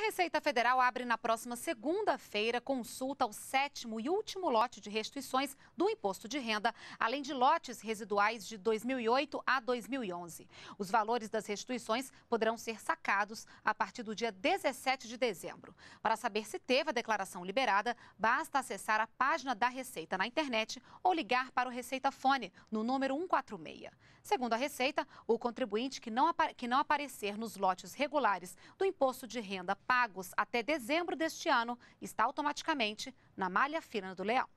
A Receita Federal abre na próxima segunda-feira consulta ao sétimo e último lote de restituições do imposto de renda, além de lotes residuais de 2008 a 2011. Os valores das restituições poderão ser sacados a partir do dia 17 de dezembro. Para saber se teve a declaração liberada, basta acessar a página da Receita na internet ou ligar para o Receita Fone no número 146. Segundo a Receita, o contribuinte que não, que não aparecer nos lotes regulares do imposto de renda pagos até dezembro deste ano está automaticamente na malha fina do leão.